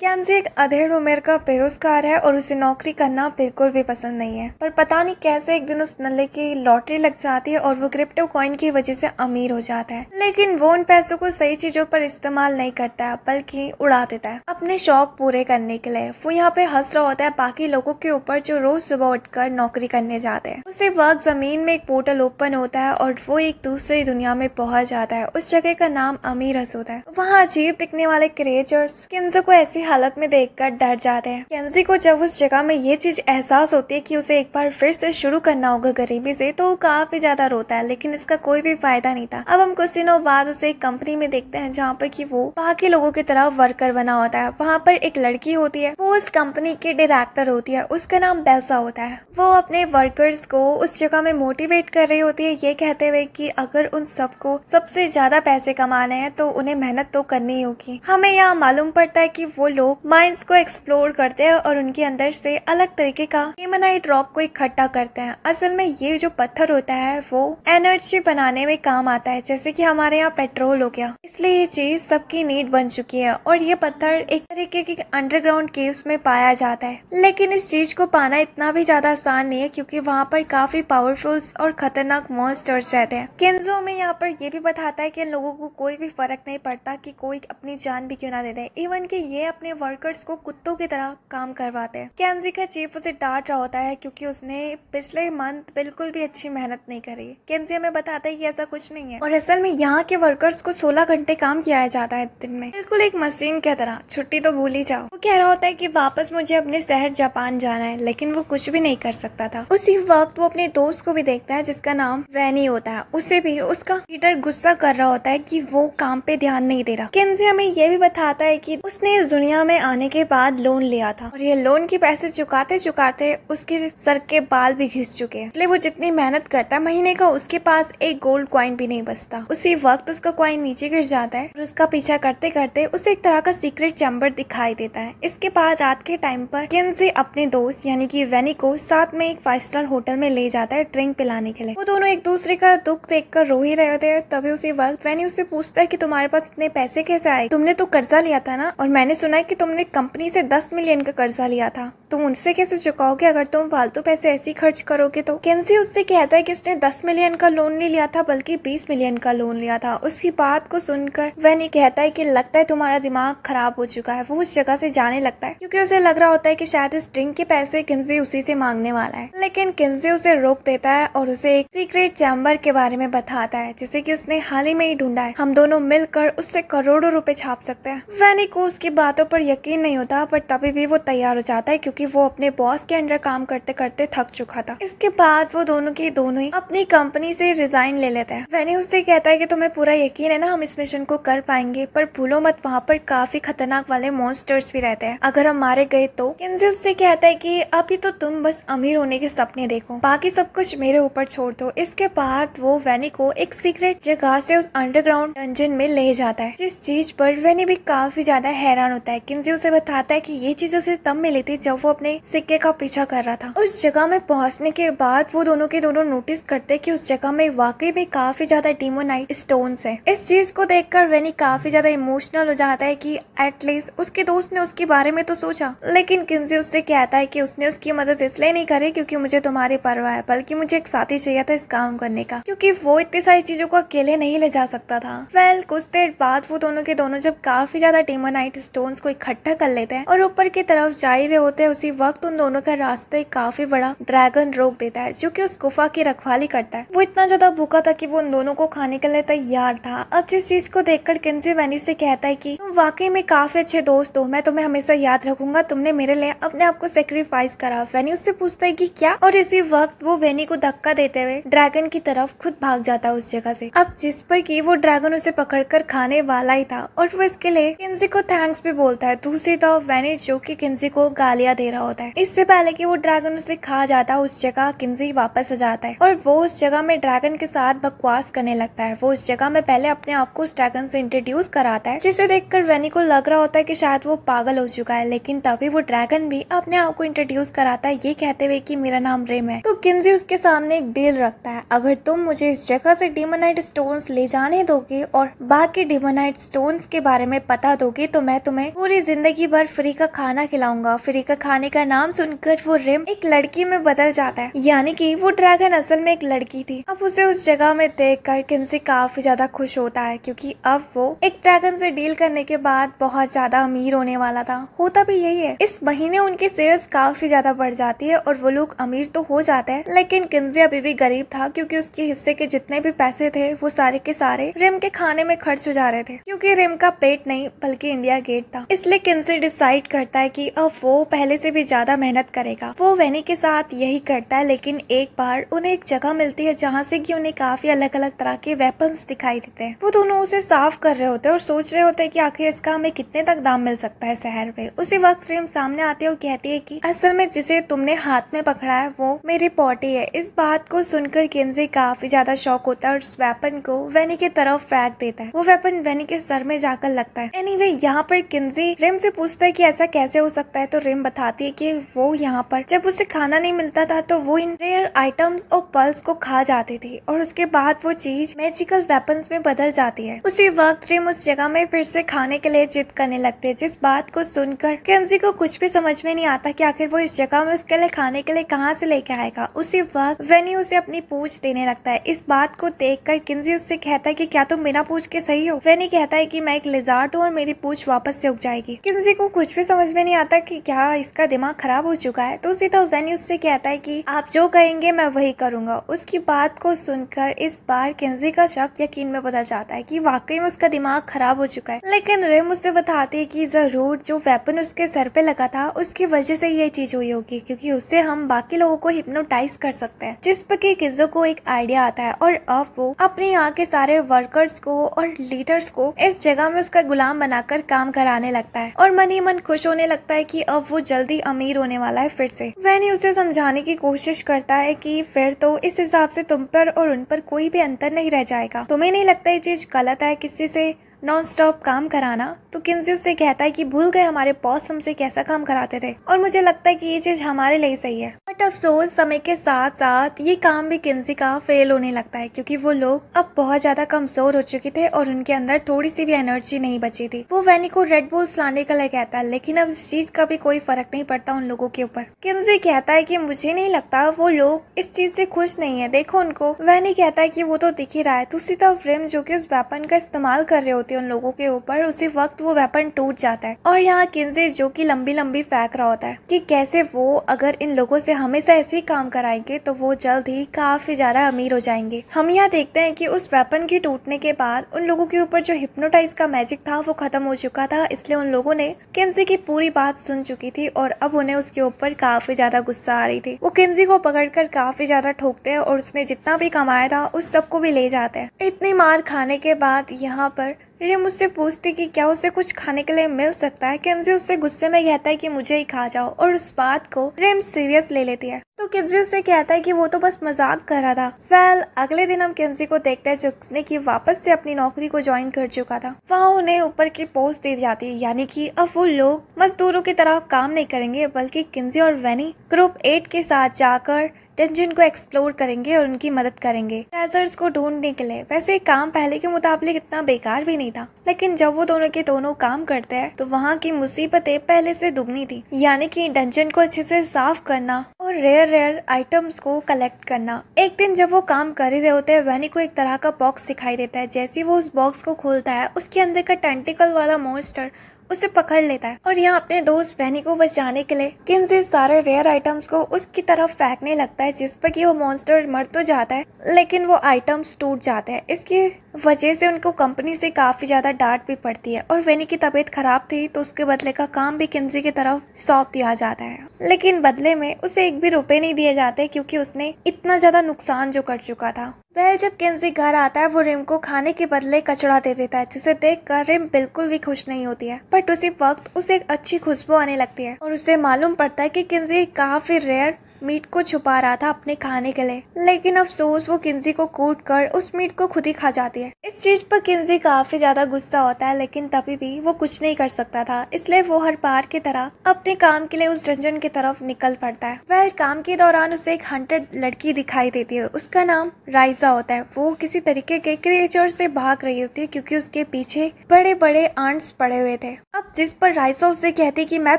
कैमजी एक अधेड़ उम्र का बेरोजगार है और उसे नौकरी करना बिल्कुल भी पसंद नहीं है पर पता नहीं कैसे एक दिन उस नल्ले की लॉटरी लग जाती है और वो क्रिप्टो कॉइन की वजह से अमीर हो जाता है लेकिन वो उन पैसों को सही चीजों पर इस्तेमाल नहीं करता है बल्कि उड़ा देता है अपने शौक पूरे करने के लिए वो यहाँ पे हंस रहा होता है बाकी लोगों के ऊपर जो रोज सुबह उठकर नौकरी करने जाते हैं उसे वक्त जमीन में एक पोर्टल ओपन होता है और वो एक दूसरी दुनिया में पहुंच जाता है उस जगह का नाम अमीर हस होता है वहाँ अजीब दिखने वाले क्रेचर्स किन्सों को ऐसी हालत में देखकर डर जाते हैं कैंजी को जब उस जगह में ये चीज एहसास होती है कि उसे एक बार फिर से शुरू करना होगा गरीबी से तो वो काफी ज्यादा रोता है लेकिन इसका कोई भी फायदा नहीं था अब हम कुछ दिनों बाद उसे एक कंपनी में देखते हैं जहाँ पर की वो बाकी लोगों की तरह वर्कर बना होता है वहाँ पर एक लड़की होती है वो उस कंपनी की डायरेक्टर होती है उसका नाम बैसा होता है वो अपने वर्कर्स को उस जगह में मोटिवेट कर रही होती है ये कहते हुए कि अगर उन सबको सबसे ज्यादा पैसे कमाने हैं तो उन्हें मेहनत तो करनी होगी हमें यहाँ मालूम पड़ता है की वो लोग माइंस को एक्सप्लोर करते हैं और उनके अंदर से अलग तरीके का हेमनाइट रॉक को इकट्ठा करते हैं असल में ये जो पत्थर होता है वो एनर्जी बनाने में काम आता है जैसे कि हमारे यहाँ पेट्रोल हो गया इसलिए ये चीज सबकी नीड बन चुकी है और ये पत्थर एक तरीके के अंडरग्राउंड केव्स में पाया जाता है लेकिन इस चीज को पाना इतना भी ज्यादा आसान नहीं है क्यूँकी वहाँ पर काफी पावरफुल और खतरनाक मॉन्स्टर्स रहते हैं केंजो में यहाँ पर ये भी बताता है की लोगों को कोई भी फर्क नहीं पड़ता की कोई अपनी जान भी क्यों ना दे दे इवन की ये अपने अपने वर्कर्स को कुत्तों की तरह काम करवाते हैं कैंजी का चीफ उसे डांट रहा होता है क्योंकि उसने पिछले मंथ बिल्कुल भी अच्छी मेहनत नहीं करी कैंजी हमें बताता है कि ऐसा कुछ नहीं है और असल में यहाँ के वर्कर्स को सोलह घंटे काम किया जाता है दिन में बिल्कुल एक मशीन की तरह छुट्टी तो भूल ही जाओ वो कह रहा होता है की वापस मुझे अपने शहर जापान जाना है लेकिन वो कुछ भी नहीं कर सकता था उसी वक्त वो अपने दोस्त को भी देखता है जिसका नाम वैनी होता है उसे भी उसका लीडर गुस्सा कर रहा होता है की वो काम पे ध्यान नहीं दे रहा केंजी हमें यह भी बताता है की उसने इस दुनिया दुनिया में आने के बाद लोन लिया था और ये लोन के पैसे चुकाते चुकाते उसके सर के बाल भी घिस चुके हैं इसलिए वो जितनी मेहनत करता है महीने का उसके पास एक गोल्ड क्वाइन भी नहीं बचता उसी वक्त उसका क्वाइन नीचे गिर जाता है और उसका पीछा करते करते उसे एक तरह का सीक्रेट चैम्बर दिखाई देता है इसके बाद रात के टाइम पर किन से अपने दोस्त यानी कि वेनी को साथ में एक फाइव स्टार होटल में ले जाता है ड्रिंक पिलाने के लिए वो दोनों एक दूसरे का दुख देख कर रो ही रहे थे तभी उसी वक्त वेनी उससे पूछता है की तुम्हारे पास इतने पैसे कैसे आए तुमने तो कर्जा लिया था ना और मैंने सुना कि तुमने कंपनी से दस मिलियन का कर्जा लिया था तुम उनसे कैसे चुकाओगे अगर तुम फालतू पैसे ऐसे ही खर्च करोगे तो केंसी उससे कहता है कि उसने 10 मिलियन का लोन नहीं लिया था बल्कि 20 मिलियन का लोन लिया था उसकी बात को सुनकर वह नहीं कहता है कि लगता है तुम्हारा दिमाग खराब हो चुका है वो उस जगह से जाने लगता है क्योंकि उसे लग रहा होता है की शायद इस ड्रिंक के पैसे किन्जी उसी से मांगने वाला है लेकिन किन्जी उसे रोक देता है और उसे एक सीक्रेट चैम्बर के बारे में बताता है जिसे की उसने हाल ही में ही ढूंढा है हम दोनों मिलकर उससे करोड़ों रूपए छाप सकते हैं वैनी को उसकी बातों पर यकीन नहीं होता पर तभी भी वो तैयार हो जाता है क्योंकि वो अपने बॉस के अंडर काम करते करते थक चुका था इसके बाद वो दोनों के दोनों ही अपनी कंपनी से रिजाइन ले लेता है वैनी उससे कहता है कि तुम्हें पूरा यकीन है ना हम इस मिशन को कर पाएंगे पर भूलो मत वहाँ पर काफी खतरनाक वाले मॉन्स्टर्स भी रहते हैं अगर हम मारे गए तो किन्जी उससे कहता है की अभी तो तुम बस अमीर होने के सपने देखो बाकी सब कुछ मेरे ऊपर छोड़ दो इसके बाद वो वेनी को एक सीक्रेट जगह से उस अंडरग्राउंड डंजन में ले जाता है जिस चीज पर वेनी भी काफी ज्यादा हैरान होता है किन्जी उसे बताता है कि ये चीज उसे तब मिली थी जब वो वो अपने सिक्के का पीछा कर रहा था उस जगह में पहुंचने के बाद वो दोनों के दोनों नोटिस करते कि उस जगह में वाकई में काफी ज्यादा डीमोनाइट स्टोन्स है इस चीज को देखकर वेनी काफी ज्यादा इमोशनल हो जाता है कि एटलीस्ट उसके दोस्त ने उसके बारे में तो सोचा लेकिन किन्जी उससे कहता है की उसने उसकी मदद इसलिए नहीं करी क्यूँकी मुझे तुम्हारी परवाह है बल्कि मुझे एक साथी चाहिए था इस काम करने का क्यूँकी वो इतनी सारी चीजों को अकेले नहीं ले जा सकता था वेल well, कुछ देर बाद वो दोनों के दोनों जब काफी ज्यादा डेमोनाइट स्टोन्स को इकट्ठा कर लेते हैं और ऊपर की तरफ जा ही रहे होते हैं उसी वक्त उन दोनों का रास्ते काफी बड़ा ड्रैगन रोक देता है जो कि उस गुफा की रखवाली करता है वो इतना ज्यादा भूखा था कि वो उन दोनों को खाने के लिए तैयार था अब जिस चीज को देखकर किन्सी वैनी से कहता है कि तुम वाकई में काफी अच्छे दोस्त हो मैं तुम्हें हमेशा याद रखूंगा तुमने मेरे लिए अपने आप को सेक्रीफाइस करा वैनी उससे पूछता है की क्या और इसी वक्त वो वेनी को धक्का देते हुए ड्रैगन की तरफ खुद भाग जाता है उस जगह से अब जिस पर की वो ड्रैगन उसे कर खाने वाला ही था और वो इसके लिए किन्सी को थैंक्स भी बोलता है दूसरी तरफ वैनी जो की किन्सी को गालियां दे रहा होता है इससे पहले कि वो ड्रैगन उसे खा जाता है उस जगह किंजी वापस आ जाता है और वो उस जगह में ड्रैगन के साथ बकवास करने लगता है वो उस जगह में पहले अपने आप को उस ड्रैगन से इंट्रोड्यूस कराता है जिसे देखकर वेनी को लग रहा होता है की शायद वो पागल हो चुका है लेकिन तभी वो ड्रैगन भी अपने आप को इंट्रोड्यूस कराता है ये कहते हुए की मेरा नाम रेम है तो किंजी उसके सामने एक डील रखता है अगर तुम मुझे इस जगह से डिमोनाइट स्टोन ले जाने दोगे और बाकी डिमोनाइट स्टोन के बारे में पता दोगे तो मैं तुम्हें पूरी जिंदगी भर फ्री का खाना खिलाऊंगा फ्री का खाना गाने का नाम सुनकर वो रिम एक लड़की में बदल जाता है यानी कि वो ड्रैगन असल में एक लड़की थी अब उसे उस जगह में देख कर किन्सी काफी ज्यादा खुश होता है क्योंकि अब वो एक ड्रैगन से डील करने के बाद बहुत ज्यादा अमीर होने वाला था होता भी यही है इस महीने उनकी सेल्स काफी ज्यादा बढ़ जाती है और वो लोग अमीर तो हो जाते हैं लेकिन किन्जी अभी भी गरीब था क्योंकि उसके हिस्से के जितने भी पैसे थे वो सारे के सारे रिम के खाने में खर्च हो जा रहे थे क्योंकि रिम का पेट नहीं बल्कि इंडिया गेट था इसलिए किन्सी डिसाइड करता है की अब वो पहले से उससे भी ज्यादा मेहनत करेगा वो वेनी के साथ यही करता है लेकिन एक बार उन्हें एक जगह मिलती है जहाँ से की उन्हें काफी अलग अलग तरह के वेपन दिखाई देते हैं वो दोनों उसे साफ कर रहे होते हैं और सोच रहे होते हैं की आखिर इसका हमें कितने तक दाम मिल सकता है शहर में उसी वक्त रिम सामने आते और कहती है की असल में जिसे तुमने हाथ में पकड़ा है वो मेरी पॉटी है इस बात को सुनकर केंजे काफी ज्यादा शौक होता है और उस वेपन को वेनी के तरफ फेंक देता है वो वेपन वेनी के सर में जाकर लगता है एनी anyway, यहाँ पर किन्जी रिम से पूछता है कि ऐसा कैसे हो सकता है तो रिम बता बताती है कि वो यहाँ पर जब उसे खाना नहीं मिलता था तो वो इन रेयर आइटम्स और पल्स को खा जाती थी और उसके बाद वो चीज मैजिकल वेपन्स में बदल जाती है उसी वक्त रिम उस जगह में फिर से खाने के लिए जिद करने लगते है जिस बात को सुनकर केंजी को कुछ भी समझ में नहीं आता की आखिर वो इस जगह में उसके लिए खाने के लिए कहाँ से लेके आएगा उसी वक्त वेनी उसे अपनी पूछ देने लगता है इस बात को देख कर किन्जी उससे कहता है की क्या तुम बिना पूछ के सही हो वेनी कहता है की मैं एक लिजार्ट हूँ और मेरी पूछ वापस से उग जाएगी किन्जी को कुछ भी समझ में नहीं आता की क्या इसका का दिमाग खराब हो चुका है तो सीधा वेन्यू उससे कहता है कि आप जो कहेंगे मैं वही करूंगा उसकी बात को सुनकर इस बार किन्जी का शक यकीन में बदल जाता है कि वाकई में उसका दिमाग खराब हो चुका है लेकिन रिम उसे बताती है की जरूर जो वेपन उसके सर पे लगा था उसकी वजह से ये चीज हुई होगी क्यूँकी उससे हम बाकी लोगों को हिप्नोटाइज कर सकते हैं जिस पर कि को एक आइडिया आता है और अब वो अपने यहाँ के सारे वर्कर्स को और लीडर्स को इस जगह में उसका गुलाम बनाकर काम कराने लगता है और मन ही मन खुश होने लगता है की अब वो जल्द जल्दी अमीर होने वाला है फिर से वैनी उसे समझाने की कोशिश करता है कि फिर तो इस हिसाब से तुम पर और उन पर कोई भी अंतर नहीं रह जाएगा तुम्हें नहीं लगता ये चीज गलत है किसी से नॉन स्टॉप काम कराना तो किन्जी उससे कहता है कि भूल गए हमारे बॉस हमसे कैसा काम कराते थे और मुझे लगता है कि ये चीज़ हमारे लिए सही है बट अफसोस समय के साथ साथ ये काम भी किन्जी का फेल होने लगता है क्योंकि वो लोग अब बहुत ज़्यादा कमज़ोर हो चुके थे और उनके अंदर थोड़ी सी भी एनर्जी नहीं बची थी वो वैनी को रेड बोल्स लाने का लिए कहता है लेकिन अब इस चीज़ का भी कोई फर्क नहीं पड़ता उन लोगों के ऊपर किन्जी कहता है की मुझे नहीं लगता वो लोग इस चीज़ से खुश नहीं है देखो उनको वैनी कहता है की वो तो दिख ही रहा है तुसी तरफ फ्रेम जो की उस वेपन का इस्तेमाल कर रहे होते होती है उन लोगों के ऊपर उसी वक्त वो वेपन टूट जाता है और यहाँ किन्जे जो कि लंबी लंबी फेंक रहा होता है कि कैसे वो अगर इन लोगों से हमेशा ऐसे ही काम कराएंगे तो वो जल्द ही काफी ज्यादा अमीर हो जाएंगे हम यहाँ देखते हैं कि उस वेपन के टूटने के बाद उन लोगों के ऊपर जो हिप्नोटाइज का मैजिक था वो खत्म हो चुका था इसलिए उन लोगों ने किन्जी की पूरी बात सुन चुकी थी और अब उन्हें उसके ऊपर काफी ज्यादा गुस्सा आ रही थी वो किन्जी को पकड़कर काफी ज्यादा ठोकते हैं और उसने जितना भी कमाया था उस सबको भी ले जाते हैं इतनी मार खाने के बाद यहाँ पर रे मुझसे पूछती कि क्या उसे कुछ खाने के लिए मिल सकता है किन्जी उससे गुस्से में कहता है कि मुझे ही खा जाओ और उस बात को रेम सीरियस ले लेती है तो किन्जी उससे कहता है कि वो तो बस मजाक कर रहा था वेल अगले दिन हम किन्जी को देखते हैं उसने की वापस से अपनी नौकरी को ज्वाइन कर चुका था वहाँ उन्हें ऊपर की पोस्ट दी जाती है यानी की अब वो लोग मजदूरों की तरह काम नहीं करेंगे बल्कि किन्जी और वेनी ग्रुप एट के साथ जाकर टेंशन को एक्सप्लोर करेंगे और उनकी मदद करेंगे ट्रेजर्स को ढूंढने के लिए वैसे काम पहले के मुताबिक इतना बेकार भी नहीं था लेकिन जब वो दोनों के दोनों काम करते हैं तो वहाँ की मुसीबतें पहले से दुगनी थी यानी कि डंजन को अच्छे से साफ करना और रेयर रेयर आइटम्स को कलेक्ट करना एक दिन जब वो काम कर ही रहे होते हैं वैनी को एक तरह का बॉक्स दिखाई देता है जैसे वो उस बॉक्स को खोलता है उसके अंदर का टेंटिकल वाला मॉन्स्टर उसे पकड़ लेता है और यहाँ अपने दोस्त वैनी को बचाने के लिए किनजी सारे रेयर आइटम्स को उसकी तरफ फेंकने लगता है जिस पर कि वो मॉन्स्टर मर तो जाता है लेकिन वो आइटम्स टूट जाते हैं इसकी वजह से उनको कंपनी से काफी ज्यादा डांट भी पड़ती है और वेनी की तबीयत खराब थी तो उसके बदले का काम भी किन्जी की तरफ सौंप दिया जाता है लेकिन बदले में उसे एक भी रुपए नहीं दिए जाते क्योंकि उसने इतना ज्यादा नुकसान जो कर चुका था वह जब किन्जी घर आता है वो रिम को खाने के बदले कचड़ा दे देता है जिसे देख कर रिम बिल्कुल भी खुश नहीं होती है बट उसी वक्त उसे एक अच्छी खुशबू आने लगती है और उसे मालूम पड़ता है कि किन्जी काफी रेयर मीट को छुपा रहा था अपने खाने के लिए लेकिन अफसोस वो किन्जी को कूट कर उस मीट को खुद ही खा जाती है इस चीज पर किन्जी काफी ज्यादा गुस्सा होता है लेकिन तभी भी वो कुछ नहीं कर सकता था इसलिए वो हर बार की तरह अपने काम के लिए उस डंजन की तरफ निकल पड़ता है वह काम के दौरान उसे एक हंटेड लड़की दिखाई देती है उसका नाम राइजा होता है वो किसी तरीके के क्रिएचर से भाग रही होती है क्योंकि उसके पीछे बड़े बड़े आंट्स पड़े हुए थे अब जिस पर राइजा उसे कहती कि मैं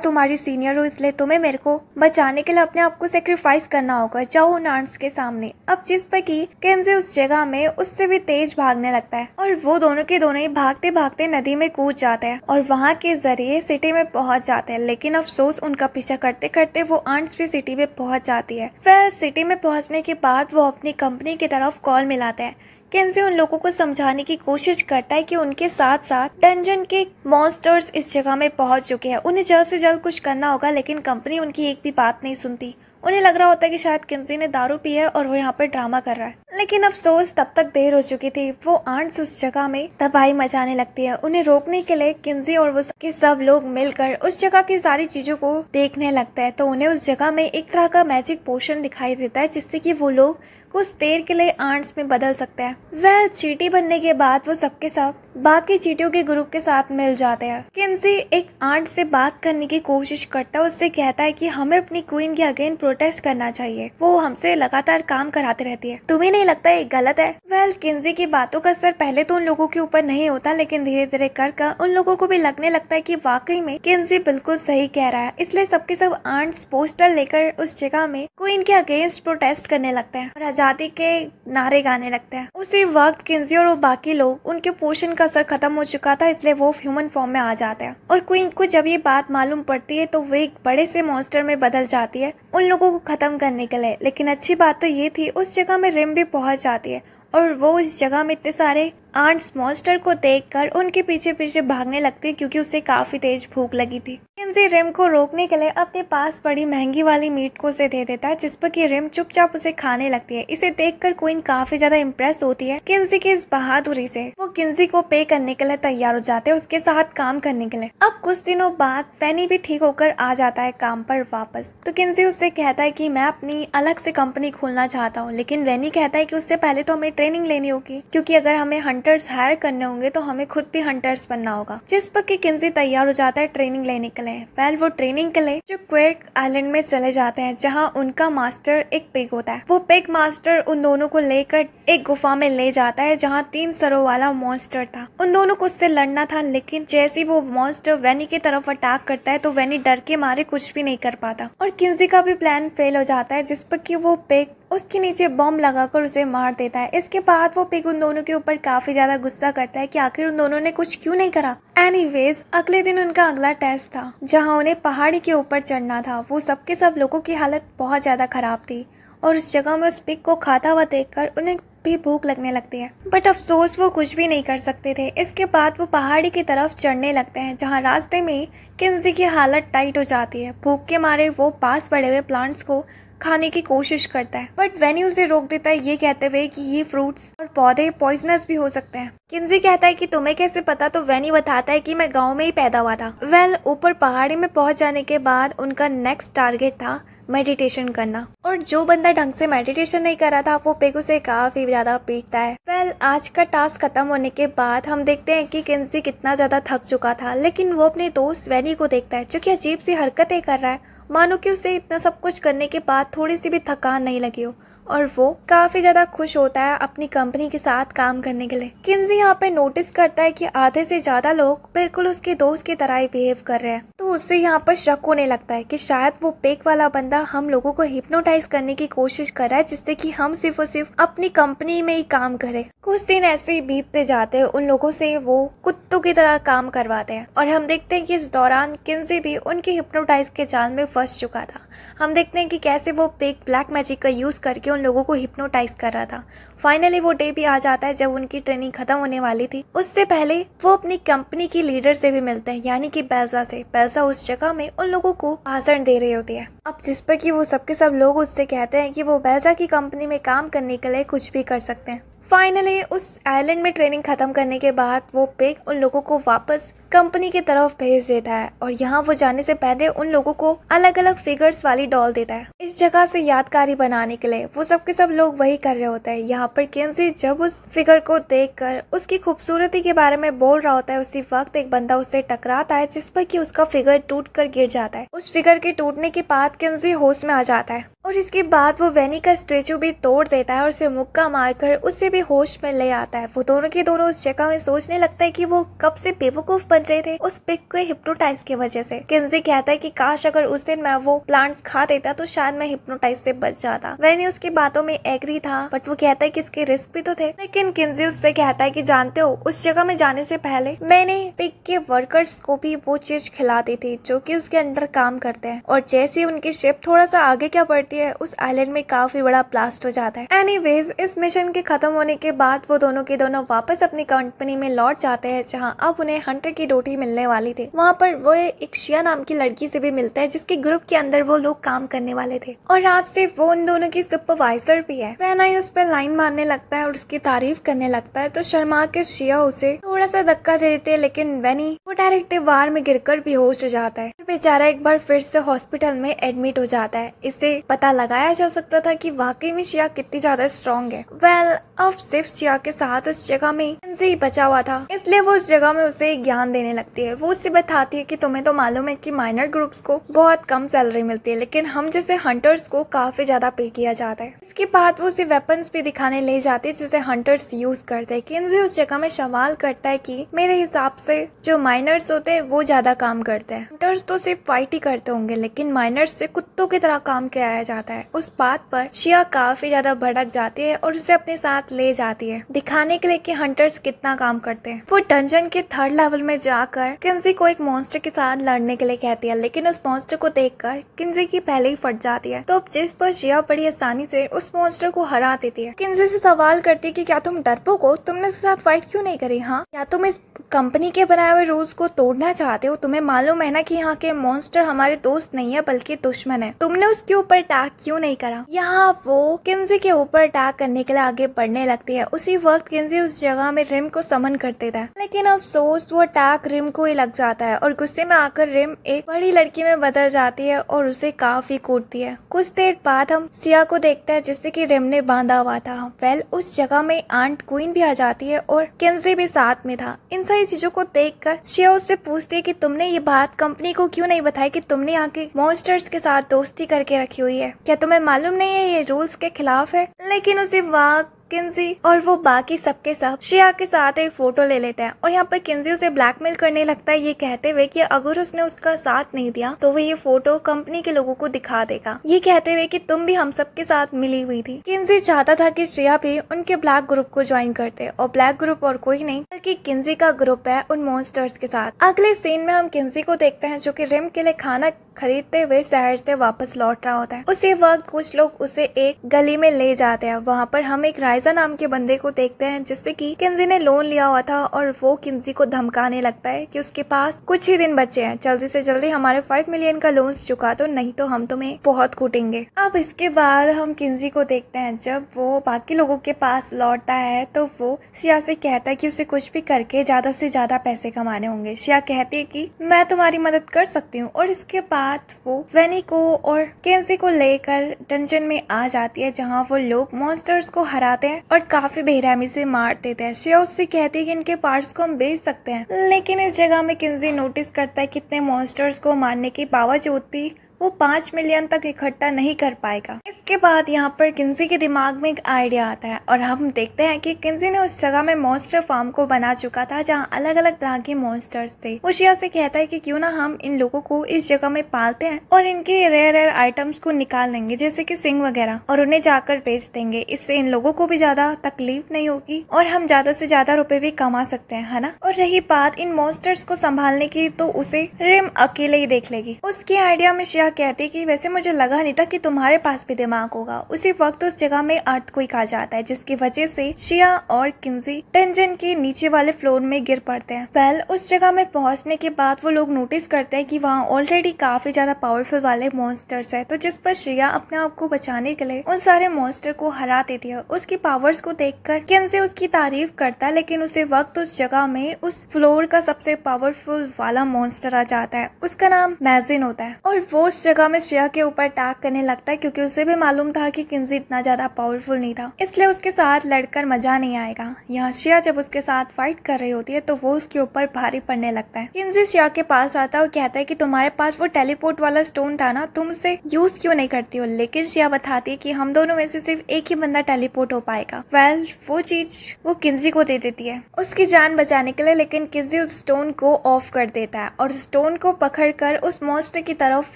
तुम्हारी सीनियर हूँ इसलिए तुम्हें मेरे को बचाने के लिए अपने आप को सेक्रेट सेक्रीफाइस करना होगा जाओ नार्स के सामने अब जिस पर की केंजे उस जगह में उससे भी तेज भागने लगता है और वो दोनों के दोनों ही भागते भागते नदी में कूद जाते हैं और वहाँ के जरिए सिटी में पहुँच जाते हैं लेकिन अफसोस उनका पीछा करते करते वो आंट्स भी सिटी में पहुँच जाती है फिर सिटी में पहुँचने के बाद वो अपनी कंपनी की तरफ कॉल मिलाता है केंजी उन लोगों को समझाने की कोशिश करता है कि उनके साथ साथ डंजन के मॉन्स्टर्स इस जगह में पहुंच चुके हैं उन्हें जल्द से जल्द कुछ करना होगा लेकिन कंपनी उनकी एक भी बात नहीं सुनती उन्हें लग रहा होता है कि शायद किन्जी ने दारू पी है और वो यहाँ पर ड्रामा कर रहा है लेकिन अफसोस तब तक देर हो चुकी थी वो आंट्स उस जगह में तबाही मचाने लगती है उन्हें रोकने के लिए किन्जी और वो के सब लोग मिलकर उस जगह की सारी चीजों को देखने लगता है तो उन्हें उस जगह में एक तरह का मैजिक पोशन दिखाई देता है जिससे की वो लोग कुछ देर के लिए आंट्स में बदल सकता है वह चीटी बनने के बाद वो सबके साथ बाकी चीटियों के ग्रुप के साथ मिल जाते हैं किन्सी एक आंट से बात करने की कोशिश करता है उससे कहता है कि हमें अपनी क्वीन के अगेन प्रोटेस्ट करना चाहिए वो हमसे लगातार काम कराते रहती है तुम्हें नहीं लगता ये गलत है वेल किन्जी की बातों का असर पहले तो उन लोगों के ऊपर नहीं होता लेकिन धीरे धीरे कर कर उन लोगों को भी लगने लगता है की वाकई में किन्जी बिल्कुल सही कह रहा है इसलिए सबके सब आंट्स पोस्टर लेकर उस जगह में क्वीन के अगेंस्ट प्रोटेस्ट करने लगते हैं आज़ादी के नारे गाने लगते हैं उसी वक्त किन्जी और वो बाकी लोग उनके पोषण का असर खत्म हो चुका था इसलिए वो ह्यूमन फॉर्म में आ जाते हैं और क्वीन को जब ये बात मालूम पड़ती है तो वे एक बड़े से मॉन्स्टर में बदल जाती है उन लोगों को खत्म करने के लिए लेकिन अच्छी बात तो ये थी उस जगह में रिम भी पहुंच जाती है और वो इस जगह में इतने सारे आंट्स मॉन्स्टर को देखकर उनके पीछे पीछे भागने लगती क्योंकि उसे काफ़ी तेज भूख लगी थी किंजी रिम को रोकने के लिए अपने पास पड़ी महंगी वाली मीट को उसे दे देता है जिस पर की रिम चुपचाप उसे खाने लगती है इसे देखकर क्वीन काफी ज्यादा इम्प्रेस होती है किंजी की इस बहादुरी से वो किंजी को पे करने के लिए तैयार हो जाते है उसके साथ काम करने के लिए अब कुछ दिनों बाद फैनी भी ठीक होकर आ जाता है काम पर वापस तो किंजी उससे कहता है की मैं अपनी अलग से कंपनी खोलना चाहता हूँ लेकिन वैनी कहता है की उससे पहले तो हमें ट्रेनिंग लेनी होगी क्यूँकी अगर हमें हंटर्स हायर करने होंगे तो हमें खुद भी हंटर्स बनना होगा जिस पर की किन्जी तैयार हो जाता है ट्रेनिंग लेने के लिए वेल वो ट्रेनिंग के लिए जो क्वेक आइलैंड में चले जाते हैं जहाँ उनका मास्टर एक पिग होता है वो पिग मास्टर उन दोनों को लेकर एक गुफा में ले जाता है जहाँ तीन सरों वाला मॉन्स्टर था उन दोनों को उससे लड़ना था लेकिन जैसे वो मॉन्स्टर वेनी की तरफ अटैक करता है तो वेनी डर के मारे कुछ भी नहीं कर पाता और किन्जी का भी प्लान फेल हो जाता है जिस पर की वो पेग उसके नीचे बम लगाकर उसे मार देता है इसके बाद वो पिग उन दोनों के ऊपर काफी ज्यादा गुस्सा करता है कि आखिर उन दोनों ने कुछ क्यों नहीं करा एनीवेज अगले दिन उनका अगला टेस्ट था जहाँ उन्हें पहाड़ी के ऊपर चढ़ना था वो सबके सब लोगों की हालत बहुत ज्यादा खराब थी और उस जगह में उस पिग को खाता हुआ देख उन्हें भी भूख लगने लगती है बट अफसोस वो कुछ भी नहीं कर सकते थे इसके बाद वो पहाड़ी की तरफ चढ़ने लगते हैं जहाँ रास्ते में ही किन्जी की हालत टाइट हो जाती है भूख के मारे वो पास पड़े हुए प्लांट्स को खाने की कोशिश करता है बट वेनी उसे रोक देता है ये कहते हुए कि ये फ्रूट्स और पौधे पॉइजनस भी हो सकते हैं किन्जी कहता है कि तुम्हें कैसे पता तो वेनी बताता है कि मैं गांव में ही पैदा हुआ था वेल well, ऊपर पहाड़ी में पहुंच जाने के बाद उनका नेक्स्ट टारगेट था मेडिटेशन करना और जो बंदा ढंग से मेडिटेशन नहीं कर रहा था वो पेगू से काफी ज्यादा पीटता है वेल well, आज का टास्क खत्म होने के बाद हम देखते हैं कि किन्जी कितना ज्यादा थक चुका था लेकिन वो अपने दोस्त वैनी को देखता है जो की अजीब सी हरकतें कर रहा है मानो कि उसे इतना सब कुछ करने के बाद थोड़ी सी भी थकान नहीं लगी हो और वो काफी ज्यादा खुश होता है अपनी कंपनी के साथ काम करने के लिए किन्जी यहाँ पे नोटिस करता है कि आधे से ज्यादा लोग बिल्कुल उसके दोस्त की तरह ही बिहेव कर रहे हैं तो उससे यहाँ पर शक होने लगता है कि शायद वो पेक वाला बंदा हम लोगों को हिप्नोटाइज करने की कोशिश कर रहा है जिससे कि हम सिर्फ और सिर्फ अपनी कंपनी में ही काम करें कुछ दिन ऐसे ही बीतते जाते हैं उन लोगों से वो कुत्तों की तरह काम करवाते हैं और हम देखते हैं कि इस दौरान किन्जी भी उनके हिप्नोटाइज के जाल में फंस चुका था हम देखते हैं कि कैसे वो पेक ब्लैक मैजिक का यूज करके उन लोगों को हिप्नोटाइज कर रहा था फाइनली वो डे भी आ जाता है जब उनकी ट्रेनिंग खत्म होने वाली थी उससे पहले वो अपनी कंपनी की लीडर से भी मिलते हैं यानी कि बैजा से बैजा उस जगह में उन लोगों को भाषण दे रही होती है अब जिस पर की वो सबके सब लोग उससे कहते हैं की वो बैजा की कंपनी में काम करने के लिए कुछ भी कर सकते हैं फाइनली उस आइलैंड में ट्रेनिंग खत्म करने के बाद वो पिग उन लोगों को वापस कंपनी की तरफ भेज देता है और यहाँ वो जाने से पहले उन लोगों को अलग अलग फिगर्स वाली डॉल देता है इस जगह से यादगारी बनाने के लिए वो सबके सब लोग वही कर रहे होते हैं यहाँ पर केंसी जब उस फिगर को देख कर उसकी खूबसूरती के बारे में बोल रहा होता है उसी वक्त एक बंदा उससे टकराता है जिस पर की उसका फिगर टूट कर गिर जाता है उस फिगर के टूटने के बाद केंसी होश में आ जाता है और इसके बाद वो वेनी का स्टेचू भी तोड़ देता है और उसे मुक्का मारकर उससे भी होश में ले आता है वो दोनों के दोनों उस जगह में सोचने लगता है की वो कब से बेवकूफ बन रहे थे उस पिक के हिप्नोटाइज की वजह से किन्जी कहता है कि काश अगर उस दिन मैं वो प्लांट्स खा देता तो शायद मैं हिप्नोटाइज से बच जाता वैनी उसकी बातों में एग्री था बट वो कहता है कि इसके रिस्क भी तो थे लेकिन किन्जी उससे कहता है कि जानते हो उस जगह में जाने से पहले मैंने पिक के वर्कर्स को भी वो चीज खिला दी थी जो कि उसके अंडर काम करते हैं और जैसे उनकी शिप थोड़ा सा आगे क्या बढ़ती है उस आइलैंड में काफी बड़ा ब्लास्ट हो जाता है वेज इस मिशन के खत्म होने के बाद वो दोनों के दोनों वापस अपनी कंपनी में लौट जाते हैं जहाँ अब उन्हें हंटर की रोटी मिलने वाली थी वहाँ पर वो एक शिया नाम की लड़की से भी मिलता है जिसके ग्रुप के अंदर वो लोग काम करने वाले थे और रात से वो उन दोनों की सुपरवाइजर भी है वहनाई उस पर लाइन मारने लगता है और उसकी तारीफ करने लगता है तो शर्मा के शिया उसे थोड़ा सा धक्का दे देते है लेकिन वैनी वो डायरेक्ट वार में गिर भी बेहोश हो जाता है बेचारा एक बार फिर से हॉस्पिटल में एडमिट हो जाता है इससे पता लगाया जा सकता था की वाकई में शिया कितनी ज्यादा स्ट्रॉन्ग है वेल अब सिर्फ शिया के साथ उस जगह में ही बचा हुआ था इसलिए वो उस जगह में उसे ज्ञान दे देने लगती है वो उससे बताती है कि तुम्हें तो मालूम है कि माइनर ग्रुप्स को बहुत कम सैलरी मिलती है लेकिन हम जैसे हंटर्स को काफी ज्यादा पे किया जाता है इसके बाद वो उसे वेपन्स भी दिखाने ले जाती है जिसे हंटर्स यूज करते हैं किन्जी उस जगह में सवाल करता है की मेरे हिसाब से जो माइनर्स होते हैं वो ज्यादा काम करते हैं हंटर्स तो सिर्फ फाइट ही करते होंगे लेकिन माइनर्स से कुत्तों की तरह काम कराया जाता है उस बात पर शिया काफी ज्यादा भड़क जाती है और उसे अपने साथ ले जाती है दिखाने के लिए कि हंटर्स कितना काम करते हैं वो डंजन के थर्ड लेवल में जाकर किन्जी को एक मॉन्स्टर के साथ लड़ने के लिए कहती है लेकिन उस मॉन्स्टर को देखकर किन्जी की पहले ही फट जाती है तो अब जिस पर शिया बड़ी आसानी से उस मॉन्स्टर को हरा देती है किन्जी से सवाल करती है कि क्या तुम डरपोक हो तुमने उसके साथ फाइट क्यों नहीं करी हाँ क्या तुम इस कंपनी के बनाए हुए रूल्स को तोड़ना चाहते हो तुम्हें मालूम है ना कि यहाँ के मॉन्स्टर हमारे दोस्त नहीं है बल्कि दुश्मन है तुमने उसके ऊपर अटैक क्यों नहीं करा यहाँ वो किन्जी के ऊपर अटैक करने के लिए आगे बढ़ने लगती है उसी वक्त किन्जी उस जगह में रिम को समन कर देता है लेकिन अफसोस वो अटैक रिम को ही लग जाता है और गुस्से में आकर रिम एक बड़ी लड़की में बदल जाती है और उसे काफी कूटती है कुछ देर बाद हम सिया को देखते हैं जिससे की रिम ने बांधा हुआ था वेल उस जगह में आंट क्वीन भी आ जाती है और किन्जी भी साथ में था इन सारी चीजों को देखकर शिया उससे पूछती है कि तुमने ये बात कंपनी को क्यों नहीं बताई कि तुमने यहाँ के मॉन्स्टर्स के साथ दोस्ती करके रखी हुई है क्या तुम्हें मालूम नहीं है ये रूल्स के खिलाफ है लेकिन उसी वक्त किन्जी और वो बाकी सबके सब शिया के साथ एक फोटो ले लेते हैं और यहाँ पर किन्जी उसे ब्लैकमेल करने लगता है ये कहते हुए कि अगर उसने उसका साथ नहीं दिया तो वो ये फोटो कंपनी के लोगों को दिखा देगा ये कहते हुए कि तुम भी हम सब के साथ मिली हुई थी किन्जी चाहता था कि श्रिया भी उनके ब्लैक ग्रुप को ज्वाइन करते और ब्लैक ग्रुप और कोई नहीं बल्कि किन्जी का ग्रुप है उन मोन्स्टर्स के साथ अगले सीन में हम किन्जी को देखते हैं जो कि रिम के लिए खाना खरीदते हुए शहर से वापस लौट रहा होता है उसी वक्त कुछ लोग उसे एक गली में ले जाते हैं वहाँ पर हम एक राय फायजा नाम के बंदे को देखते हैं जिससे कि किन्जी ने लोन लिया हुआ था और वो किन्जी को धमकाने लगता है कि उसके पास कुछ ही दिन बचे हैं जल्दी से जल्दी हमारे फाइव मिलियन का लोन चुका दो नहीं तो हम तुम्हें बहुत कूटेंगे अब इसके बाद हम किन्जी को देखते हैं जब वो बाकी लोगों के पास लौटता है तो वो सिया से कहता है की उसे कुछ भी करके ज्यादा से ज्यादा पैसे कमाने होंगे शिया कहती है की मैं तुम्हारी मदद कर सकती हूँ और इसके बाद वो वेनी को और केन्सी को लेकर टेंशन में आ जाती है जहाँ वो लोग मॉन्स्टर्स को हराते हैं और काफी बेहरहमी से मार देते हैं श्रेया उससे कहती है कि इनके पार्ट्स को हम बेच सकते हैं लेकिन इस जगह में किन्जी नोटिस करता है कितने मॉन्स्टर्स को मारने के बावजूद भी वो पांच मिलियन तक इकट्ठा नहीं कर पाएगा इसके बाद यहाँ पर किन्सी के दिमाग में एक आइडिया आता है और हम देखते हैं कि किन्सी ने उस जगह में मॉन्स्टर फार्म को बना चुका था जहाँ अलग अलग तरह के मॉन्स्टर्स थे वो शिया से कहता है कि क्यों ना हम इन लोगों को इस जगह में पालते हैं और इनके रेयर रेयर आइटम्स को निकाल लेंगे जैसे की सिंग वगैरह और उन्हें जाकर बेच देंगे इससे इन लोगों को भी ज्यादा तकलीफ नहीं होगी और हम ज्यादा से ज्यादा रुपए भी कमा सकते हैं है ना और रही बात इन मॉन्स्टर्स को संभालने की तो उसे रिम अकेले ही देख लेगी उसकी आइडिया में शिया नेहा कहती कि वैसे मुझे लगा नहीं था कि तुम्हारे पास भी दिमाग होगा उसी वक्त उस जगह में अर्थ कोई आ जाता है जिसकी वजह से शिया और किन्जी टेंजन के नीचे वाले फ्लोर में गिर पड़ते हैं वेल उस जगह में पहुंचने के बाद वो लोग नोटिस करते हैं कि वहाँ ऑलरेडी काफी ज्यादा पावरफुल वाले मॉन्स्टर्स है तो जिस पर श्रिया अपने आप को बचाने के लिए उन सारे मॉन्स्टर को हरा देती है उसकी पावर्स को देख किन्जी उसकी तारीफ करता है लेकिन उसे वक्त उस जगह में उस फ्लोर का सबसे पावरफुल वाला मॉन्स्टर आ जाता है उसका नाम मैजिन होता है और वो जगह में श्रेया के ऊपर अटैक करने लगता है क्योंकि उसे भी मालूम था कि किंजी इतना ज्यादा पावरफुल नहीं था इसलिए उसके साथ लड़कर मजा नहीं आएगा यहाँ श्रेया जब उसके साथ फाइट कर रही होती है तो वो उसके ऊपर भारी पड़ने लगता है किंजी श्रेया के पास आता है और कहता है की तुम्हारे पास वो टेलीपोर्ट वाला स्टोन था ना तुम उसे यूज क्यों नहीं करती हो लेकिन श्रेया बताती है की हम दोनों में से सिर्फ एक ही बंदा टेलीपोर्ट हो पाएगा वेल वो चीज वो किंजी को दे देती है उसकी जान बचाने के लिए लेकिन किंजी उस स्टोन को ऑफ कर देता है और स्टोन को पकड़ कर उस मॉन्स्टर की तरफ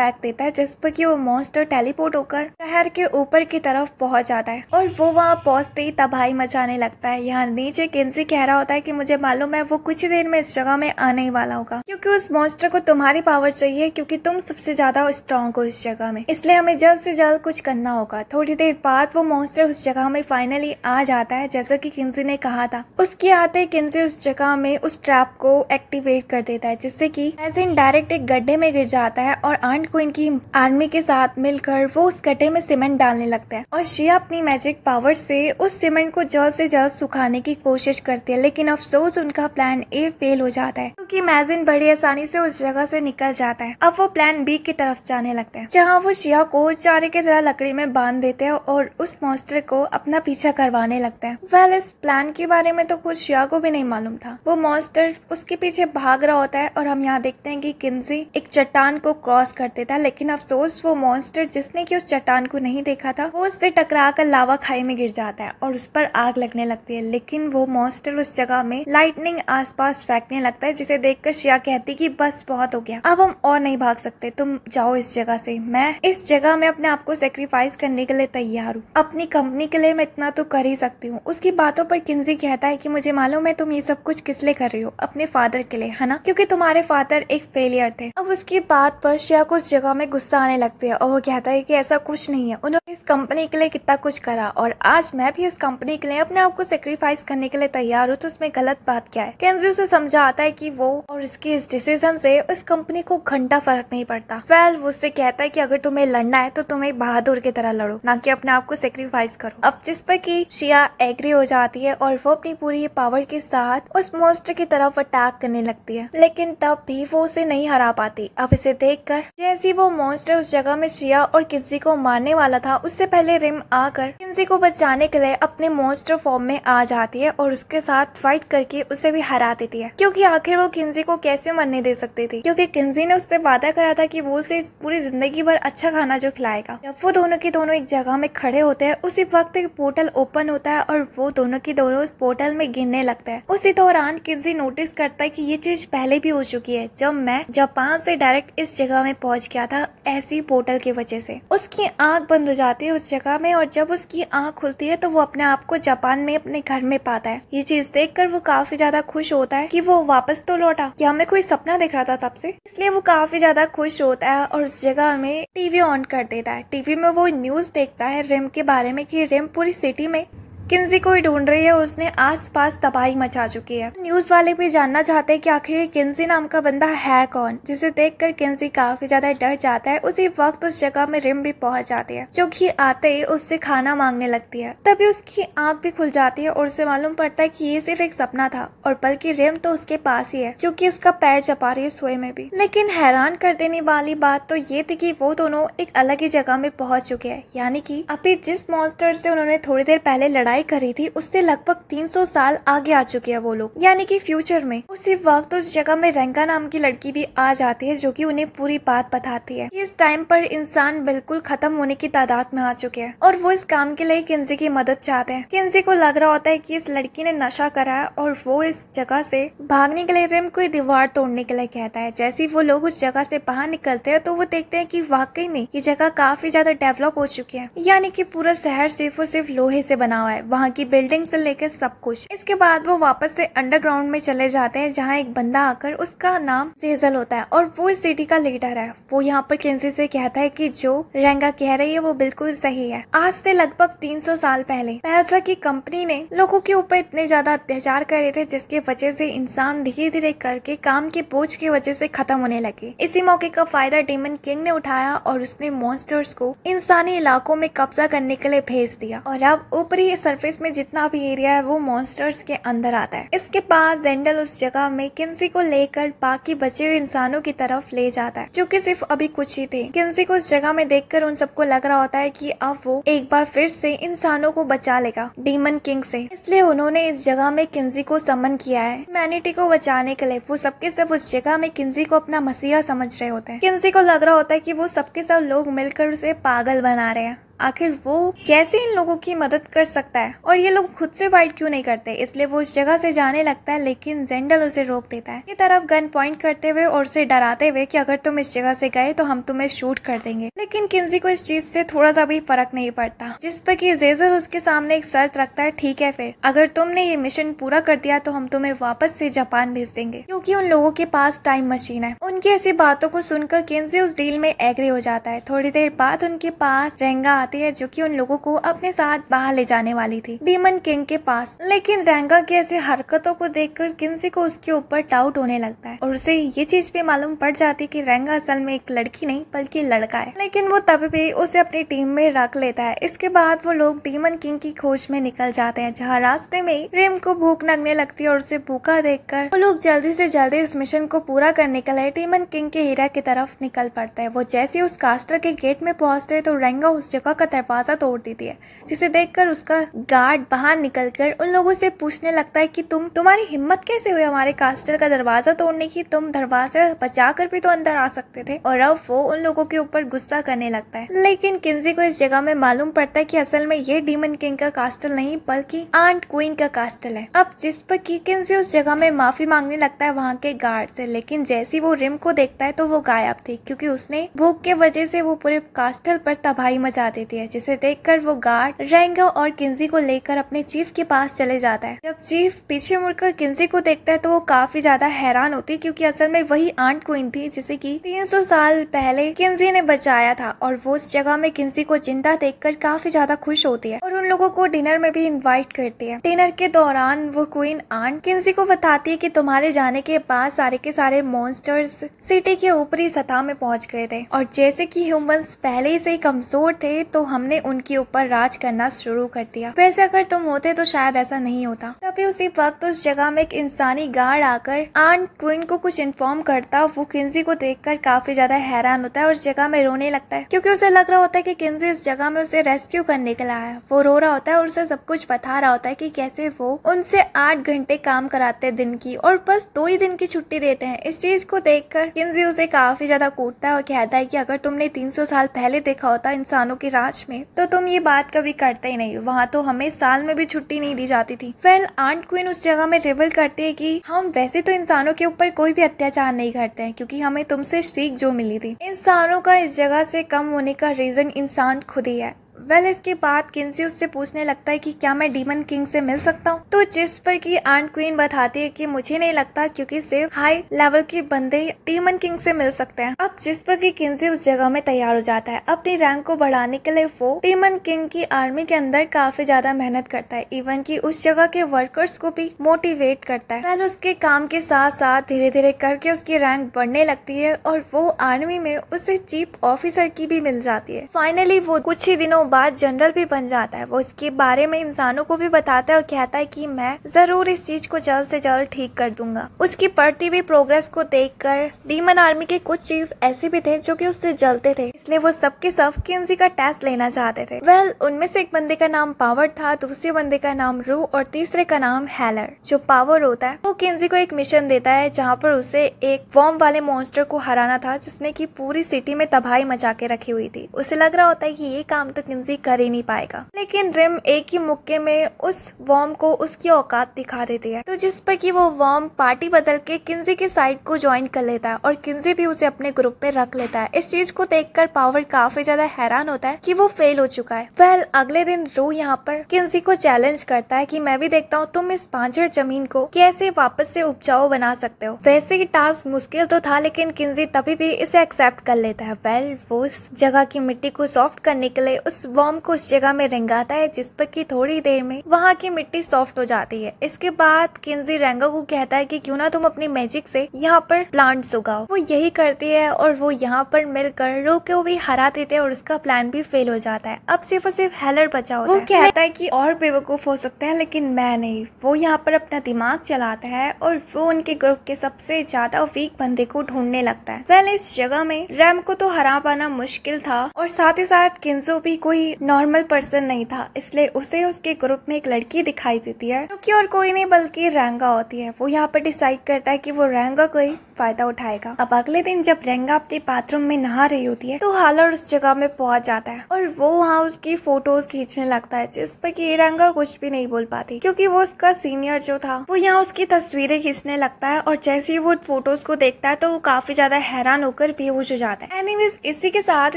फेंक देता देता है जिस पर कि वो मॉन्स्टर टेलीपोर्ट होकर शहर के ऊपर की तरफ पहुंच जाता है और वो वहाँ पहुंचते ही तबाही मचाने लगता है यहाँ नीचे किन्सी कह रहा होता है कि मुझे मालूम है वो कुछ ही देर में इस जगह में आने ही वाला होगा क्योंकि उस मॉन्स्टर को तुम्हारी पावर चाहिए क्योंकि तुम सबसे ज्यादा स्ट्रांग हो इस जगह में इसलिए हमें जल्द से जल्द कुछ करना होगा थोड़ी देर बाद वो मॉन्स्टर उस जगह में फाइनली आ जाता है जैसा की किन्सी ने कहा था उसके आते किन्सी उस जगह में उस ट्रैप को एक्टिवेट कर देता है जिससे की एजेंट डायरेक्ट एक गड्ढे में गिर जाता है और आंट को इनकी हकीम आर्मी के साथ मिलकर वो उस गड्ढे में सीमेंट डालने लगता है और शिया अपनी मैजिक पावर से उस सीमेंट को जल्द से जल्द सुखाने की कोशिश करती है लेकिन अफसोस उनका प्लान ए फेल हो जाता है क्योंकि मैजिन बड़ी आसानी से उस जगह से निकल जाता है अब वो प्लान बी की तरफ जाने लगता है जहाँ वो शिया को चारे की तरह लकड़ी में बांध देते है और उस मॉस्टर को अपना पीछा करवाने लगता है वेल इस प्लान के बारे में तो कुछ शिया को भी नहीं मालूम था वो मॉन्स्टर उसके पीछे भाग रहा होता है और हम यहाँ देखते हैं कि किन्जी एक चट्टान को क्रॉस कर देता है लेकिन अफसोस वो मॉन्स्टर जिसने कि उस चट्टान को नहीं देखा था वो उससे टकरा कर लावा खाई में गिर जाता है और उस पर आग लगने लगती है लेकिन वो मॉन्स्टर उस जगह में लाइटनिंग आसपास फेंकने लगता है जिसे देखकर शिया कहती कि बस बहुत हो गया अब हम और नहीं भाग सकते तुम जाओ इस जगह से मैं इस जगह में अपने आप को सेक्रीफाइस करने के लिए तैयार हूँ अपनी कंपनी के लिए मैं इतना तो कर ही सकती हूँ उसकी बातों पर किन्जी कहता है की मुझे मालूम है तुम ये सब कुछ किस लिए कर रही हो अपने फादर के लिए है ना क्यूँकी तुम्हारे फादर एक फेलियर थे अब उसकी बात पर शिया को उस जगह हमें गुस्सा आने लगते है और वो कहता है कि ऐसा कुछ नहीं है उन्होंने इस कंपनी के लिए कितना कुछ करा और आज मैं भी उस कंपनी के लिए अपने आप को सेक्रीफाइस करने के लिए तैयार हूँ तो उसमें गलत बात क्या है केंजी उसे आता है की वो और इसके इस डिसीजन से उस कंपनी को घंटा फर्क नहीं पड़ता फैल वो उससे कहता है की अगर तुम्हें लड़ना है तो तुम्हें बहादुर की तरह लड़ो ना की अपने आप को सेक्रीफाइस करो अब जिस पर की शिया एग्री हो जाती है और वो अपनी पूरी पावर के साथ उस मोस्टर की तरफ अटैक करने लगती है लेकिन तब भी वो उसे नहीं हरा पाती अब इसे देख कर जैसी वो मॉन्स्टर उस जगह में शिया और किन्जी को मारने वाला था उससे पहले रिम आकर किन्जी को बचाने के लिए अपने मॉन्स्टर फॉर्म में आ जाती है और उसके साथ फाइट करके उसे भी हरा देती है क्योंकि आखिर वो किन्जी को कैसे मरने दे सकती थी क्योंकि किन्जी ने उससे वादा करा था कि वो उसे पूरी जिंदगी भर अच्छा खाना जो खिलाएगा जब वो दोनों के दोनों एक जगह में खड़े होते हैं उसी वक्त एक पोर्टल ओपन होता है और वो दोनों के दोनों उस पोर्टल में गिरने लगता है उसी दौरान किन्जी नोटिस करता है की ये चीज पहले भी हो चुकी है जब मैं जापान से डायरेक्ट इस जगह में पहुंच गया था ऐसी पोर्टल की वजह से उसकी आंख बंद हो जाती है उस जगह में और जब उसकी आंख खुलती है तो वो अपने आप को जापान में अपने घर में पाता है ये चीज देखकर वो काफी ज्यादा खुश होता है कि वो वापस तो लौटा कि हमें कोई सपना दिख रहा था तब से इसलिए वो काफी ज्यादा खुश होता है और उस जगह में टीवी ऑन कर देता है टीवी में वो न्यूज देखता है रिम के बारे में की रिम पूरी सिटी में किन्जी को ही ढूंढ रही है उसने आसपास तबाही मचा चुकी है न्यूज वाले भी जानना चाहते हैं कि आखिर किन्जी नाम का बंदा है कौन जिसे देखकर किन्जी काफी ज्यादा डर जाता है उसी वक्त उस जगह में रिम भी पहुंच जाती है जो कि आते ही उससे खाना मांगने लगती है तभी उसकी आंख भी खुल जाती है और उसे मालूम पड़ता है की ये सिर्फ एक सपना था और बल्कि रिम तो उसके पास ही है जो उसका पैर चपा रही है सोए में भी लेकिन हैरान कर देने वाली बात तो ये थी की वो दोनों एक अलग ही जगह में पहुंच चुके हैं यानी की अभी जिस मॉन्स्टर से उन्होंने थोड़ी देर पहले लड़ाई पढ़ाई करी थी उससे लगभग 300 साल आगे आ चुके हैं वो लोग यानी कि फ्यूचर में उसी वक्त उस जगह में रंगा नाम की लड़की भी आ जाती है जो कि उन्हें पूरी बात बताती है इस टाइम पर इंसान बिल्कुल खत्म होने की तादाद में आ चुके हैं और वो इस काम के लिए किन्जी की मदद चाहते है किन्जी को लग रहा होता है की इस लड़की ने नशा करा है और वो इस जगह ऐसी भागने के लिए रिम कोई दीवार तोड़ने के लिए कहता है जैसे वो लोग उस जगह ऐसी बाहर निकलते हैं तो वो देखते हैं की वाकई में ये जगह काफी ज्यादा डेवलप हो चुकी है यानी कि पूरा शहर सिर्फ और सिर्फ लोहे से बना हुआ है वहाँ की बिल्डिंग से लेकर सब कुछ इसके बाद वो वापस से अंडरग्राउंड में चले जाते हैं जहाँ एक बंदा आकर उसका नाम सेजल होता है और वो इस सिटी का लीडर है वो यहाँ पर किन्सी से कहता है की जो रेंगा कह रही है वो बिल्कुल सही है आज से लगभग तीन साल पहले पैसा की कंपनी ने लोगों के ऊपर इतने ज्यादा अत्याचार करे थे जिसकी वजह से इंसान धीरे धीरे करके काम के बोझ की वजह से खत्म होने लगे इसी मौके का फायदा डेमन किंग ने उठाया और उसने मॉन्स्टर्स को इंसानी इलाकों में कब्जा करने के लिए भेज दिया और अब ऊपरी सर्फ सरफेस में जितना भी एरिया है वो मॉन्स्टर्स के अंदर आता है इसके बाद जेंडल उस जगह में किन्सी को लेकर बाकी बचे हुए इंसानों की तरफ ले जाता है जो की सिर्फ अभी कुछ ही थे किन्सी को उस जगह में देख उन सबको लग रहा होता है की अब वो एक बार फिर से इंसानों को बचा लेगा डीमन किंग से इसलिए उन्होंने इस जगह में किन्सी को समन किया है मैनिटी को बचाने के लिए वो सबके सब उस जगह में किन्जी को अपना मसीहा समझ रहे होते हैं किन्सी को लग रहा होता है कि वो सबके सब लोग मिलकर उसे पागल बना रहे हैं आखिर वो कैसे इन लोगों की मदद कर सकता है और ये लोग खुद से फाइट क्यों नहीं करते इसलिए वो उस जगह से जाने लगता है लेकिन जेंडल उसे रोक देता है ये तरफ गन पॉइंट करते हुए और उसे डराते हुए कि अगर तुम इस जगह से गए तो हम तुम्हें शूट कर देंगे लेकिन किन्जी को इस चीज से थोड़ा सा भी फर्क नहीं पड़ता जिस पर की जेजल उसके सामने एक शर्त रखता है ठीक है फिर अगर तुमने ये मिशन पूरा कर दिया तो हम तुम्हें वापस से जापान भेज देंगे क्योंकि उन लोगों के पास टाइम मशीन है उनकी ऐसी बातों को सुनकर किन्जी उस डील में एग्री हो जाता है थोड़ी देर बाद उनके पास रेंगा आती है जो कि उन लोगों को अपने साथ बाहर ले जाने वाली थी डीमन किंग के पास लेकिन रैंगा की ऐसी हरकतों को देखकर किन्सी को उसके ऊपर डाउट होने लगता है और उसे ये चीज भी मालूम पड़ जाती है की रैंगा असल में एक लड़की नहीं बल्कि लड़का है लेकिन वो तब भी उसे अपनी टीम में रख लेता है इसके बाद वो लोग डीमन किंग की खोज में निकल जाते हैं जहाँ रास्ते में प्रेम को भूख लगने लगती है और उसे भूखा देखकर वो लोग जल्दी से जल्दी इस मिशन को पूरा करने के लिए डीमन किंग के हीरा की तरफ निकल पड़ता है वो जैसे उस कास्टर के गेट में पहुंचते हैं तो रेंगा उस जगह का दरवाज़ा तोड़ देती है जिसे देखकर उसका गार्ड बाहर निकलकर उन लोगों से पूछने लगता है कि तुम तुम्हारी हिम्मत कैसे हुई हमारे कास्टल का दरवाज़ा तोड़ने की तुम दरवाजा बचा कर भी तो अंदर आ सकते थे और अब वो उन लोगों के ऊपर गुस्सा करने लगता है लेकिन किन्जी को इस जगह में मालूम पड़ता है की असल में ये डीमन किंग का कास्टल नहीं बल्कि आंट क्वीन का कास्टल है अब जिस पर की किन्जी उस जगह में माफी मांगने लगता है वहाँ के गार्ड से लेकिन जैसी वो रिम को देखता है तो वो गायब थी क्योंकि उसने भूख के वजह से वो पूरे कास्टल पर तबाही मचा देती देती है जिसे देखकर वो गार्ड रेंगो और किन्जी को लेकर अपने चीफ के पास चले जाता है जब चीफ पीछे मुड़कर किन्जी को देखता है तो वो काफी ज्यादा हैरान होती है क्यूँकी असल में वही आंट क्वीन थी जिसे की 300 साल पहले किन्जी ने बचाया था और वो उस जगह में किन्जी को जिंदा कर काफी ज्यादा खुश होती है और उन लोगों को डिनर में भी इन्वाइट करती है डिनर के दौरान वो क्वीन आंट किन्सी को बताती है की तुम्हारे जाने के बाद सारे के सारे मॉन्स्टर्स सिटी के ऊपरी सतह में पहुंच गए थे और जैसे कि ह्यूमंस पहले से कमजोर थे तो हमने उनके ऊपर राज करना शुरू कर दिया वैसे अगर तुम होते तो शायद ऐसा नहीं होता तभी उसी वक्त उस जगह में एक इंसानी गार्ड आकर आंट क्वीन को कुछ इन्फॉर्म करता वो किन्जी को कर काफी ज्यादा हैरान होता है और जगह में रोने लगता है क्यूँकी उसे लग रहा होता है की किन्जी इस जगह में उसे रेस्क्यू करने के लिए आया वो रो रहा होता है और उसे सब कुछ बता रहा होता है की कैसे वो उनसे आठ घंटे काम कराते हैं दिन की और बस दो ही दिन की छुट्टी देते हैं इस चीज को देखकर किन्जी उसे काफी ज्यादा कूटता है और कहता है कि अगर तुमने 300 साल पहले देखा होता इंसानों की गुजरात में तो तुम ये बात कभी करते ही नहीं वहाँ तो हमें साल में भी छुट्टी नहीं दी जाती थी वेल आंट क्वीन उस जगह में रिवल करती है कि हम वैसे तो इंसानों के ऊपर कोई भी अत्याचार नहीं करते हैं क्योंकि हमें तुमसे सीख जो मिली थी इंसानों का इस जगह से कम होने का रीजन इंसान खुद ही है वेल well, इसके बाद किन्सी उससे पूछने लगता है कि क्या मैं डीमन किंग से मिल सकता हूँ तो जिस पर की आंट क्वीन बताती है कि मुझे नहीं लगता क्योंकि सिर्फ हाई लेवल के बंदे डीमन किंग से मिल सकते हैं अब जिस पर की किन्सी उस जगह में तैयार हो जाता है अपनी रैंक को बढ़ाने के लिए वो डीमन किंग की आर्मी के अंदर काफी ज्यादा मेहनत करता है इवन की उस जगह के वर्कर्स को भी मोटिवेट करता है वेल उसके काम के साथ साथ धीरे धीरे करके उसकी रैंक बढ़ने लगती है और वो आर्मी में उसे चीफ ऑफिसर की भी मिल जाती है फाइनली वो कुछ ही दिनों बाद जनरल भी बन जाता है वो इसके बारे में इंसानों को भी बताता है और कहता है कि मैं जरूर इस चीज को जल्द से जल्द ठीक कर दूंगा उसकी पड़ती हुई प्रोग्रेस को देख कर डीमन आर्मी के कुछ चीफ ऐसे भी थे जो की उससे जलते थे इसलिए वो सबके सब, किन्सी का टेस्ट लेना चाहते थे वेल उनमें से एक बंदे का नाम पावर था दूसरे बंदे का नाम रू और तीसरे का नाम हैलर जो पावर होता है वो किन्जी को एक मिशन देता है जहाँ पर उसे एक फॉर्म वाले मॉन्स्टर को हराना था जिसने की पूरी सिटी में तबाही मचा के रखी हुई थी उसे लग रहा होता है की ये काम तो बल्लेबाजी कर ही नहीं पाएगा लेकिन रिम एक ही मुक्के में उस वॉर्म को उसकी औकात दिखा देती है तो जिस पर कि वो वॉर्म पार्टी बदल के किन्जी के साइड को ज्वाइन कर लेता है और किन्जी भी उसे अपने ग्रुप में रख लेता है इस चीज को कर पावर काफी ज्यादा हैरान होता है की वो फेल हो चुका है वेल अगले दिन रू यहाँ पर किन्जी को चैलेंज करता है की मैं भी देखता हूँ तुम इस पांचड़ जमीन को कैसे वापस से उपजाऊ बना सकते हो वैसे ही टास्क मुश्किल तो था लेकिन किन्जी तभी भी इसे एक्सेप्ट कर लेता है वेल वो उस जगह की मिट्टी को सॉफ्ट करने के लिए उस उस को उस जगह में रंगाता है जिस पर की थोड़ी देर में वहाँ की मिट्टी सॉफ्ट हो जाती है इसके बाद किन्जी रेंगो को कहता है कि क्यों ना तुम अपनी मैजिक से यहाँ पर प्लांट्स उगाओ वो यही करती है और वो यहाँ पर मिलकर रो वो भी हरा देते है और उसका प्लान भी फेल हो जाता है अब सिर्फ और सिर्फ हेलर बचाओ वो कहता है की और बेवकूफ हो सकते हैं लेकिन मैं नहीं वो यहाँ पर अपना दिमाग चलाता है और वो उनके ग्रुप के सबसे ज्यादा वीक बंदे को ढूंढने लगता है पहले इस जगह में रैम को तो हरा पाना मुश्किल था और साथ ही साथ किन्जो भी को कोई नॉर्मल पर्सन नहीं था इसलिए उसे उसके ग्रुप में एक लड़की दिखाई देती है क्योंकि और कोई नहीं बल्कि रैंगा होती है वो यहाँ पर डिसाइड करता है कि वो रेंगा कोई फायदा उठाएगा अब अगले दिन जब रेंगा अपने बाथरूम में नहा रही होती है तो हालर उस जगह में पहुंच जाता है और वो वहाँ उसकी फोटोज खींचने लगता है जिस पर की रैंगा कुछ भी नहीं बोल पाती क्योंकि वो उसका सीनियर जो था वो यहाँ उसकी तस्वीरें खींचने लगता है और जैसे ही वो फोटोज को देखता है तो वो काफी ज्यादा हैरान होकर बेहोश हो जाता है एनीवेज इसी के साथ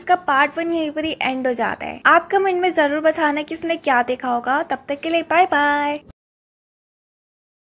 इसका पार्ट वन यही पर ही एंड हो जाता है आप कमेंट में जरूर बताना किसने क्या देखा होगा तब तक के लिए बाय बाय